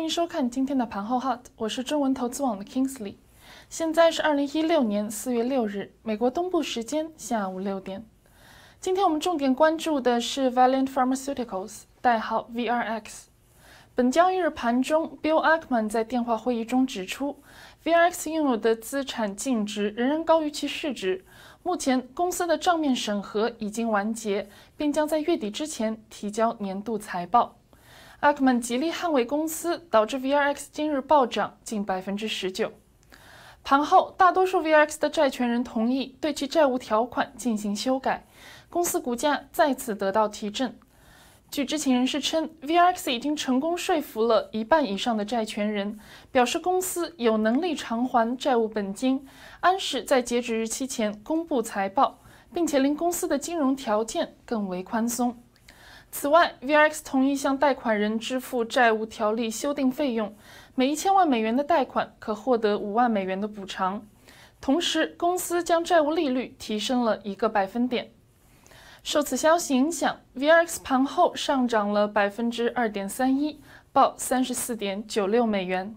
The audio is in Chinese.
欢迎收看今天的盘后 Hot，我是中文投资网的 Kingsley，现在是二零一六年四月六日，美国东部时间下午六点。今天我们重点关注的是 Valiant Pharmaceuticals，代号 VRX。本交易日盘中，Bill Ackman 在电话会议中指出，VRX 拥有的资产净值仍然高于其市值。目前，公司的账面审核已经完结，并将在月底之前提交年度财报。Ackman 极力捍卫公司，导致 VX r 今日暴涨近百分之十九。盘后，大多数 VX r 的债权人同意对其债务条款进行修改，公司股价再次得到提振。据知情人士称，VX r 已经成功说服了一半以上的债权人，表示公司有能力偿还债务本金。安石在截止日期前公布财报，并且令公司的金融条件更为宽松。此外，VX 同意向贷款人支付债务条例修订费用，每一千万美元的贷款可获得五万美元的补偿。同时，公司将债务利率提升了一个百分点。受此消息影响，VX 盘后上涨了百分之二点三一，报三十四点九六美元。